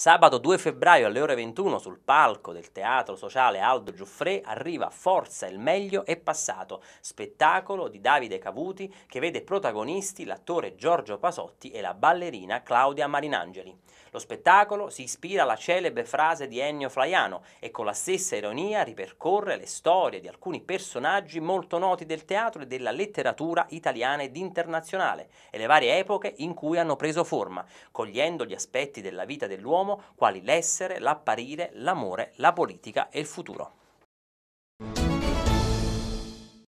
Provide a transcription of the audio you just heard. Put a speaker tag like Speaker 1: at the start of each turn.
Speaker 1: Sabato 2 febbraio alle ore 21 sul palco del Teatro Sociale Aldo Giuffre arriva Forza il meglio è passato, spettacolo di Davide Cavuti che vede protagonisti l'attore Giorgio Pasotti e la ballerina Claudia Marinangeli. Lo spettacolo si ispira alla celebre frase di Ennio Flaiano e con la stessa ironia ripercorre le storie di alcuni personaggi molto noti del teatro e della letteratura italiana ed internazionale e le varie epoche in cui hanno preso forma, cogliendo gli aspetti della vita dell'uomo dell'uomo, quali l'essere, l'apparire, l'amore, la politica e il futuro.